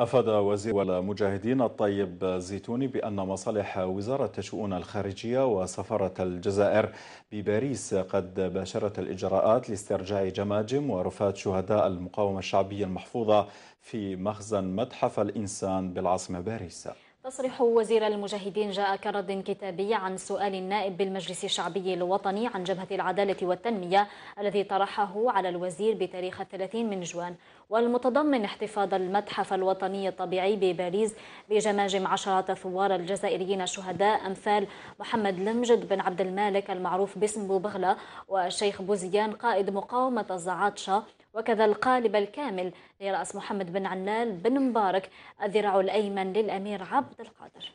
أفاد وزير المجاهدين الطيب زيتوني بأن مصالح وزارة الشؤون الخارجية وسفارة الجزائر بباريس قد باشرت الإجراءات لاسترجاع جماجم ورفات شهداء المقاومة الشعبية المحفوظة في مخزن متحف الإنسان بالعاصمة باريس تصريح وزير المجاهدين جاء كرد كتابي عن سؤال النائب بالمجلس الشعبي الوطني عن جبهة العدالة والتنمية الذي طرحه على الوزير بتاريخ 30 من جوان والمتضمن احتفاظ المتحف الوطني الطبيعي بباريس بجماجم عشرات الثوار الجزائريين الشهداء أمثال محمد لمجد بن عبد المالك المعروف باسم بوبغلة والشيخ بوزيان قائد مقاومة الزعاطشة وكذا القالب الكامل لرأس محمد بن عنال بن مبارك الذراع الأيمن للأمير عبد القادر